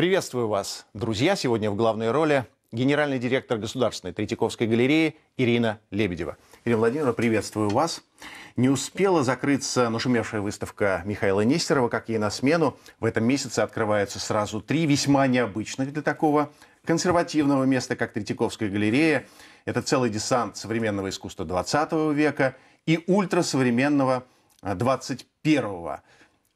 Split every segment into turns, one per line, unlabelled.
Приветствую вас, друзья. Сегодня в главной роли генеральный директор Государственной Третьяковской галереи Ирина Лебедева. Ирина Владимировна, приветствую вас. Не успела закрыться нашумевшая выставка Михаила Нестерова, как ей на смену. В этом месяце открываются сразу три весьма необычных для такого консервативного места, как Третьяковская галерея. Это целый десант современного искусства 20 века и ультрасовременного 21 века.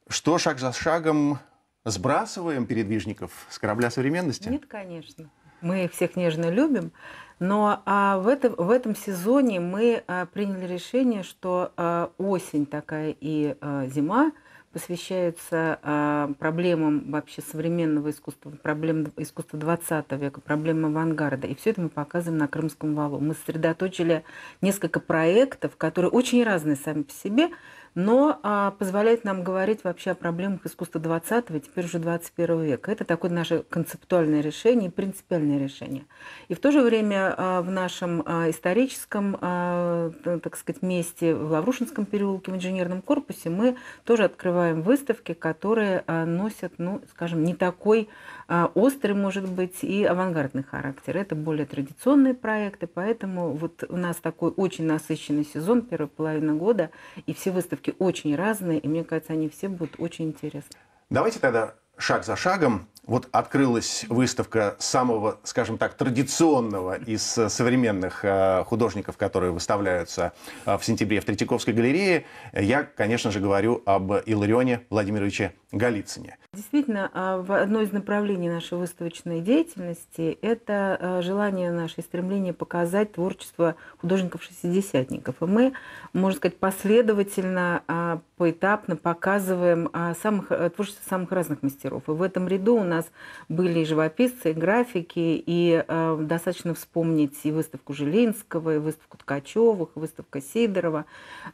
Что шаг за шагом Сбрасываем передвижников с корабля современности? Нет,
конечно. Мы их всех нежно любим. Но а, в, этом, в этом сезоне мы а, приняли решение, что а, осень такая и а, зима посвящаются а, проблемам вообще современного искусства, проблем искусства 20 века, проблемам авангарда. И все это мы показываем на Крымском валу. Мы сосредоточили несколько проектов, которые очень разные сами по себе, но а, позволяет нам говорить вообще о проблемах искусства 20 и теперь уже 21 века. Это такое наше концептуальное решение принципиальное решение. И в то же время а, в нашем а, историческом, а, так сказать, месте в Лаврушинском переулке в инженерном корпусе мы тоже открываем выставки, которые а, носят, ну, скажем, не такой а, острый, может быть, и авангардный характер. Это более традиционные проекты, поэтому вот у нас такой очень насыщенный сезон, первая половина года, и все выставки очень разные, и мне кажется, они все будут очень интересны.
Давайте тогда шаг за шагом вот открылась выставка самого, скажем так, традиционного из э, современных э, художников, которые выставляются э, в сентябре в Третьяковской галерее. Я, конечно же, говорю об Илларионе Владимировиче Голицыне.
Действительно, а, одно из направлений нашей выставочной деятельности – это желание наше, стремление показать творчество художников-шестидесятников. И мы, можно сказать, последовательно, а, поэтапно показываем а, самых, творчество самых разных мастеров. И в этом ряду у нас нас были и живописцы, и графики, и э, достаточно вспомнить и выставку Жилинского, и выставку Ткачевых, и выставка Сидорова.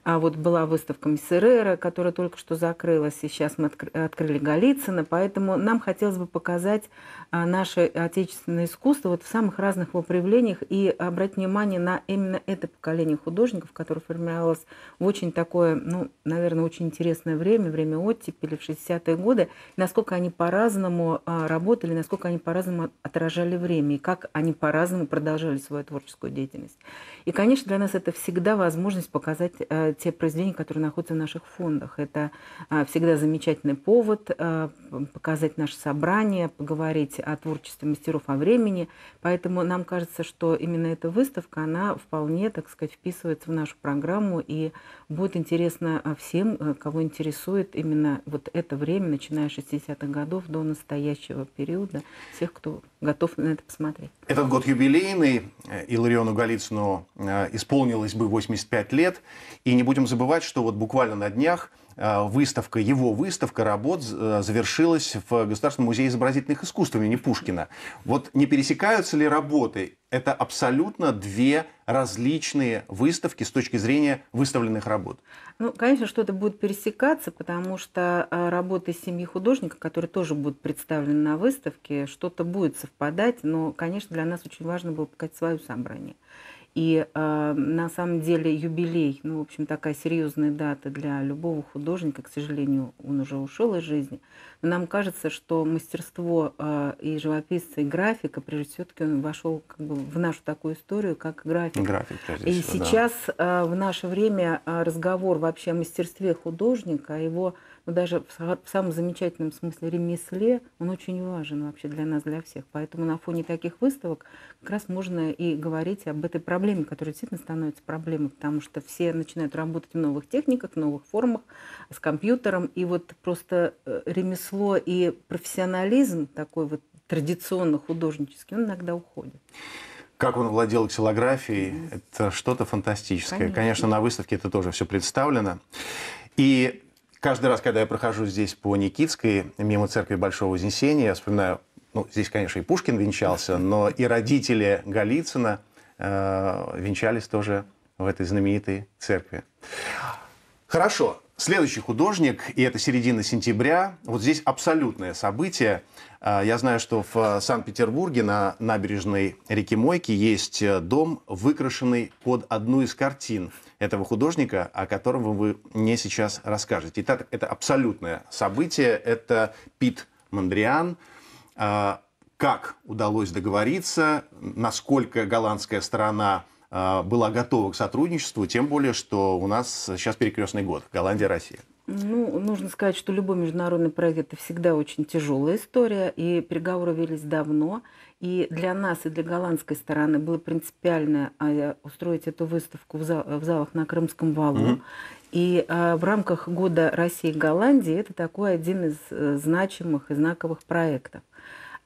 А вот была выставка Миссерера, которая только что закрылась, и сейчас мы открыли Голицына, поэтому нам хотелось бы показать э, наше отечественное искусство вот в самых разных его проявлениях и обратить внимание на именно это поколение художников, которое формировалось в очень такое, ну, наверное, очень интересное время, время оттепели в 60-е годы, насколько они по-разному э, а, работали, насколько они по-разному отражали время, и как они по-разному продолжали свою творческую деятельность. И, конечно, для нас это всегда возможность показать э, те произведения, которые находятся в наших фондах. Это а, всегда замечательный повод а, показать наше собрание, поговорить о творчестве мастеров, о времени. Поэтому нам кажется, что именно эта выставка, она вполне, так сказать, вписывается в нашу программу и будет интересна всем, э, кого интересует именно вот это время, начиная с 60-х годов до настоящего следующего периода, всех, кто готов на это посмотреть.
Этот год юбилейный, э, Илариону Голицыну э, исполнилось бы 85 лет, и не будем забывать, что вот буквально на днях а, выставка, его выставка работ э, завершилась в Государственном музее изобразительных искусств имени Пушкина. Вот не пересекаются ли работы? Это абсолютно две различные выставки с точки зрения выставленных работ.
Ну, конечно, что-то будет пересекаться, потому что э, работы семьи художника, которые тоже будут представлены на выставке, что-то будет совпадать, но, конечно, для нас очень важно было показать свое собрание. И э, на самом деле юбилей, ну, в общем, такая серьезная дата для любого художника, к сожалению, он уже ушел из жизни. Но нам кажется, что мастерство э, и живописца, и графика, прежде все-таки он вошел как бы, в нашу такую историю, как график. график и сейчас да. э, в наше время э, разговор вообще о мастерстве художника, о его даже в самом замечательном смысле ремесле, он очень важен вообще для нас, для всех. Поэтому на фоне таких выставок как раз можно и говорить об этой проблеме, которая действительно становится проблемой, потому что все начинают работать в новых техниках, в новых формах, с компьютером. И вот просто э, ремесло и профессионализм такой вот традиционно художнический, он иногда уходит. Как
он владел ксилографией, это что-то фантастическое. Конечно. Конечно, на выставке это тоже все представлено. И каждый раз, когда я прохожу здесь по Никитской, мимо церкви Большого Вознесения, я вспоминаю, ну, здесь, конечно, и Пушкин венчался, но и родители Голицына э, венчались тоже в этой знаменитой церкви. Хорошо. Следующий художник, и это середина сентября, вот здесь абсолютное событие. А, я знаю, что в э, Санкт-Петербурге на набережной реки Мойки есть э, дом, выкрашенный под одну из картин этого художника, о котором вы мне сейчас расскажете. Итак, это абсолютное событие, это Пит Мандриан. А, как удалось договориться, насколько голландская сторона а, была готова к сотрудничеству, тем более, что у нас сейчас перекрестный год, Голландия, Россия.
Ну, нужно сказать, что любой международный проект это всегда очень тяжелая история, и переговоры велись давно. И для нас, и для голландской стороны было принципиально а, устроить эту выставку в, зал, в залах на Крымском валу. Mm-hmm. И а, в рамках года России Голландии это такой один из э, значимых и знаковых проектов.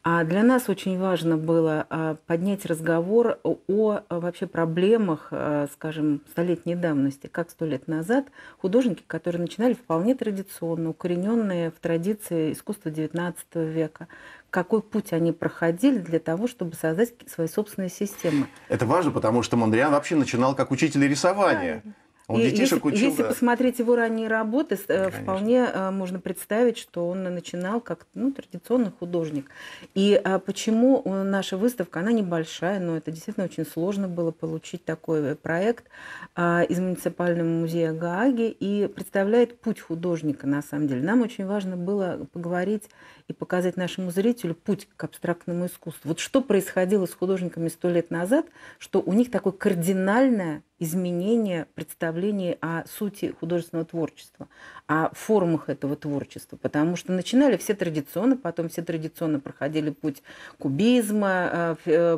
А для нас очень важно было а, поднять разговор о а, вообще проблемах, а, скажем, столетней давности, как сто лет назад художники, которые начинали вполне традиционно, укорененные в традиции искусства XIX века, какой путь они проходили для того, чтобы создать свои собственные системы.
Это важно, потому что Мондриан вообще начинал как учитель рисования. Правильно. А он и детишек если, учил, если да.
посмотреть его ранние работы, э, Конечно. вполне э, можно представить, что он начинал как ну, традиционный художник. И а, почему э, наша выставка, она небольшая, но это действительно очень сложно было получить такой проект а, из муниципального музея Гааги и представляет путь художника на самом деле. Нам очень важно было поговорить и показать нашему зрителю путь к абстрактному искусству. Вот что происходило с художниками сто лет назад, что у них такое кардинальное изменение представлений о сути художественного творчества, о формах этого творчества. Потому что начинали все традиционно, потом все традиционно проходили путь кубизма, э,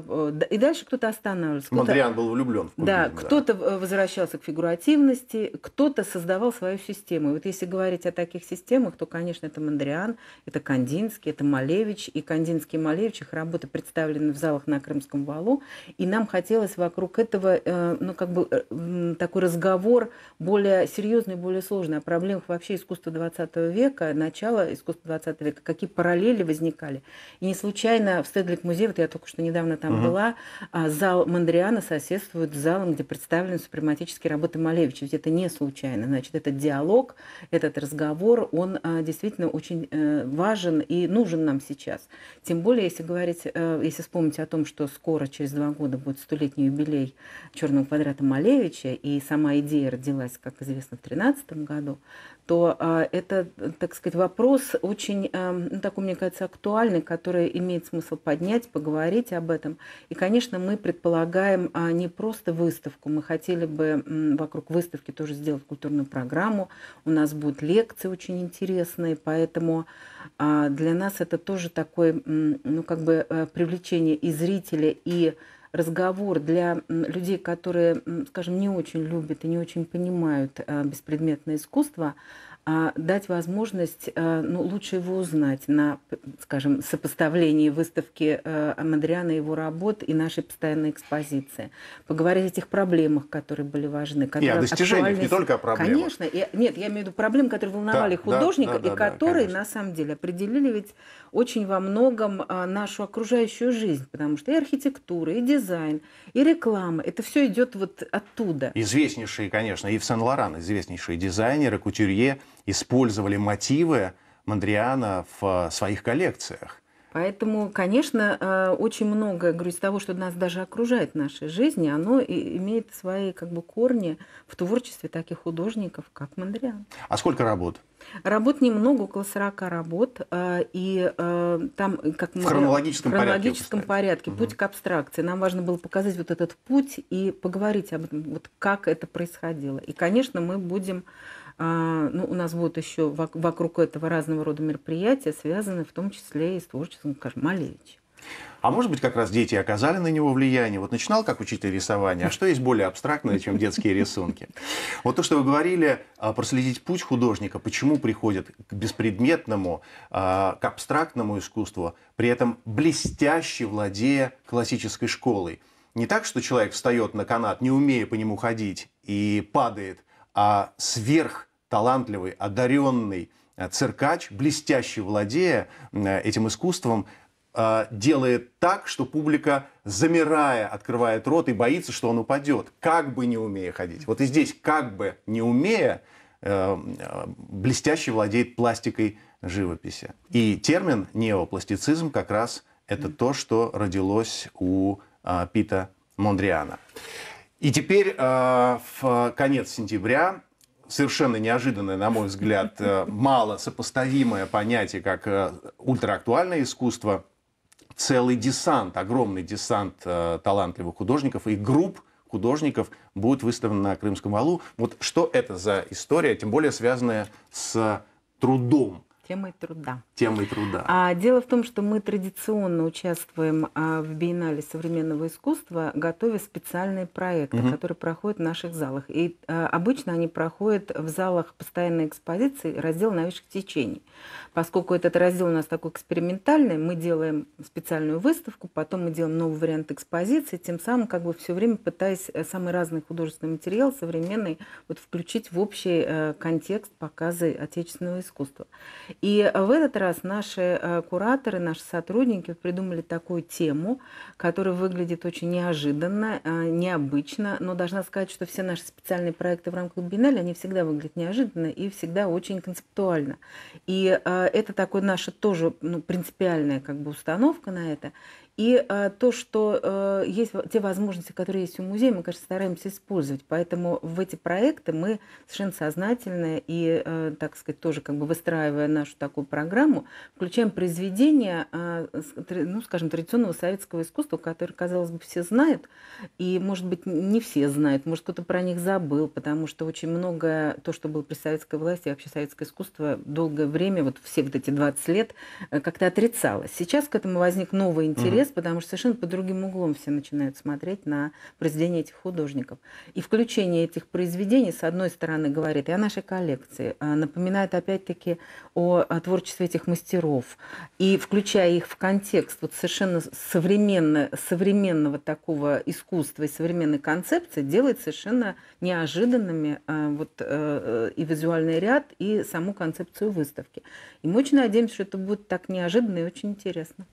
э, и дальше кто-то останавливался. Мандриан был
влюблен в кубизм. Да, кто-то
э, возвращался к фигуративности, кто-то создавал свою систему. И вот если говорить о таких системах, то, конечно, это Мандриан, это Кандинский, это Малевич, и Кандинский и Малевич, их работы представлены в залах на Крымском валу, и нам хотелось вокруг этого, ну, как бы Э, такой разговор более серьезный, более сложный о проблемах вообще искусства 20 века, начала искусства 20 века, какие параллели возникали. И не случайно в Стедлик музее, вот я только что недавно там угу. была, а, зал Мандриана соседствует с залом, где представлены супрематические работы Малевича. Ведь это не случайно. Значит, этот диалог, этот разговор, он а, действительно очень э, важен и нужен нам сейчас. Тем более, если говорить, э, если вспомнить о том, что скоро, через два года, будет столетний юбилей «Черного квадрата» Малевича, Малевича, и сама идея родилась, как известно, в 2013 году, то э, это, так сказать, вопрос очень, э, ну, такой, мне кажется, актуальный, который имеет смысл поднять, поговорить об этом. И, конечно, мы предполагаем э, не просто выставку, мы хотели бы э, вокруг выставки тоже сделать культурную программу. У нас будут лекции очень интересные, поэтому э, для нас это тоже такое, э, ну, как бы э, привлечение и зрителя, и разговор для людей, которые, скажем, не очень любят и не очень понимают э, беспредметное искусство, а, дать возможность а, ну, лучше его узнать на, скажем, сопоставлении выставки Амандриана и его работ и нашей постоянной экспозиции. Поговорить о тех проблемах, которые были важны. Которые и о достижениях, актуальны... не только о проблемах. Конечно. И, нет, я имею в виду проблемы, которые волновали да, художника, да, да, и да, которые, да, на самом деле, определили ведь очень во многом а, нашу окружающую жизнь. Потому что и архитектура, и дизайн, и реклама, это все идет вот оттуда.
Известнейшие, конечно, Ив Сен-Лоран известнейшие дизайнеры, кутюрье – использовали мотивы Мандриана в э, своих
коллекциях. Поэтому, конечно, э, очень многое, говорю, того, что нас даже окружает в нашей жизни, оно имеет свои как бы, корни в творчестве таких художников, как Мандриан.
А сколько работ?
Работ немного, около 40 работ, э, и там, как в хронологическом, хронологическом порядке, порядке угу. путь к абстракции. Нам важно было показать вот этот путь и поговорить об этом, вот как это происходило. И, конечно, мы будем а, ну, у нас будут еще вокруг этого разного рода мероприятия, связанные в том числе и с творчеством Кармалевича.
А может быть, как раз дети оказали на него влияние? Вот начинал как учитель рисования, а что есть более абстрактное, чем детские рисунки? Вот то, что вы говорили, а, проследить путь художника, почему приходит к беспредметному, а, к абстрактному искусству, при этом блестяще владея классической школой. Не так, что человек встает на канат, не умея по нему ходить, и падает, а сверхталантливый, одаренный э, циркач, блестящий владея э, этим искусством, э, делает так, что публика, замирая, открывает рот и боится, что он упадет, как бы не умея ходить. Вот и здесь, как бы не умея, блестяще владеет пластикой живописи. И термин неопластицизм как раз это то, что родилось у Пита Мондриана. И теперь э, в конец сентября совершенно неожиданное, на мой взгляд, э, мало сопоставимое понятие, как э, ультраактуальное искусство, целый десант, огромный десант э, талантливых художников и групп художников будет выставлен на Крымском валу. Вот что это за история, тем более связанная с трудом
Темой труда.
Темой труда.
А, дело в том, что мы традиционно участвуем а, в биеннале современного искусства, готовя специальные проекты, угу. которые проходят в наших залах. И а, обычно они проходят в залах постоянной экспозиции раздел новейших течений. Поскольку этот раздел у нас такой экспериментальный, мы делаем специальную выставку, потом мы делаем новый вариант экспозиции, тем самым как бы все время пытаясь э, самый разный художественный материал, современный, вот включить в общий э, контекст показы отечественного искусства. И в этот раз наши э, кураторы, наши сотрудники придумали такую тему, которая выглядит очень неожиданно, э, необычно, но должна сказать, что все наши специальные проекты в рамках Биеннале, они всегда выглядят неожиданно и всегда очень концептуально. И э, это такой наша тоже ну, принципиальная как бы установка на это. И а, то, что а, есть те возможности, которые есть у музея, мы, конечно, стараемся использовать. Поэтому в эти проекты мы совершенно сознательно и, а, так сказать, тоже как бы выстраивая нашу такую программу, включаем произведения, а, ну, скажем, традиционного советского искусства, которое, казалось бы, все знают, и, может быть, не все знают, может, кто-то про них забыл, потому что очень многое, то, что было при советской власти, и вообще советское искусство долгое время, вот все вот эти 20 лет, как-то отрицалось. Сейчас к этому возник новый интерес, интерес, потому что совершенно под другим углом все начинают смотреть на произведения этих художников. И включение этих произведений, с одной стороны, говорит и о нашей коллекции, а, напоминает опять-таки о, о творчестве этих мастеров. И включая их в контекст вот совершенно современно, современного такого искусства и современной концепции, делает совершенно неожиданными а, вот, э, э, и визуальный ряд, и саму концепцию выставки. И мы очень надеемся, что это будет так неожиданно и очень интересно.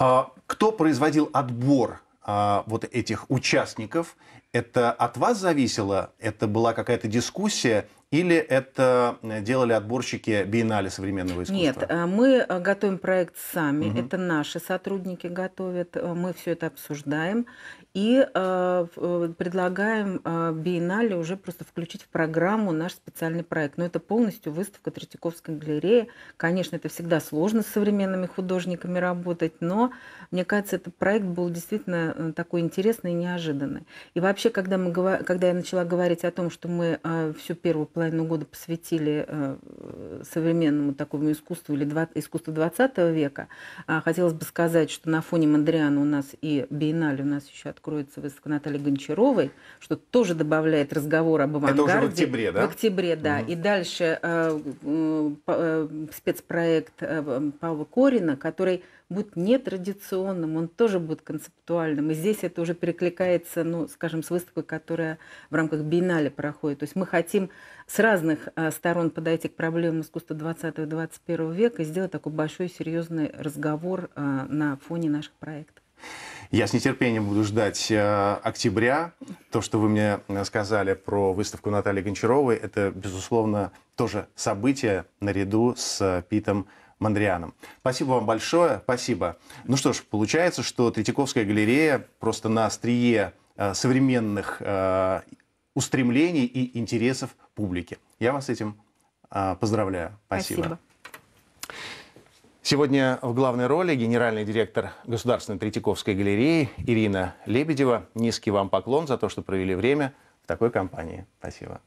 А, кто производил отбор а, вот этих участников? Это от вас зависело? Это была какая-то дискуссия? Или это э, делали отборщики биеннале современного искусства?
Нет, э, мы э, готовим проект сами. Угу. Это наши сотрудники готовят. Мы все это обсуждаем. И э, э предлагаем э, биеннале уже просто включить в программу наш специальный проект. Но это полностью выставка Третьяковской галереи. Конечно, это всегда сложно с современными художниками работать, но мне кажется, этот проект был действительно э, такой интересный и неожиданный. И вообще, когда, мы, когда я начала говорить о том, что мы э, всю первую половину года посвятили э, современному такому искусству или 20, искусству 20 века, э, хотелось бы сказать, что на фоне Мандриана у нас и биеннале у нас еще открыто откроется выставка Натальи Гончаровой, что тоже добавляет разговор об авангарде. Это уже в октябре, да? В октябре, да. Угу. И дальше э, э, спецпроект э, Павла Корина, который будет нетрадиционным, он тоже будет концептуальным. И здесь это уже перекликается, ну, скажем, с выставкой, которая в рамках биеннале проходит. То есть мы хотим с разных э, сторон подойти к проблемам искусства 20-21 века и сделать такой большой серьезный разговор э, на фоне наших проектов.
Я с нетерпением буду ждать э, октября. То, что вы мне э, сказали про выставку Натальи Гончаровой, это, безусловно, тоже событие наряду с э, Питом Мандрианом. Спасибо вам большое, спасибо. Ну что ж, получается, что Третьяковская галерея просто на острие современных устремлений и интересов публики. Я вас с этим поздравляю. Спасибо. спасибо. Сегодня в главной роли генеральный директор Государственной Третьяковской галереи Ирина Лебедева. Низкий вам поклон за то, что провели время в такой компании. Спасибо.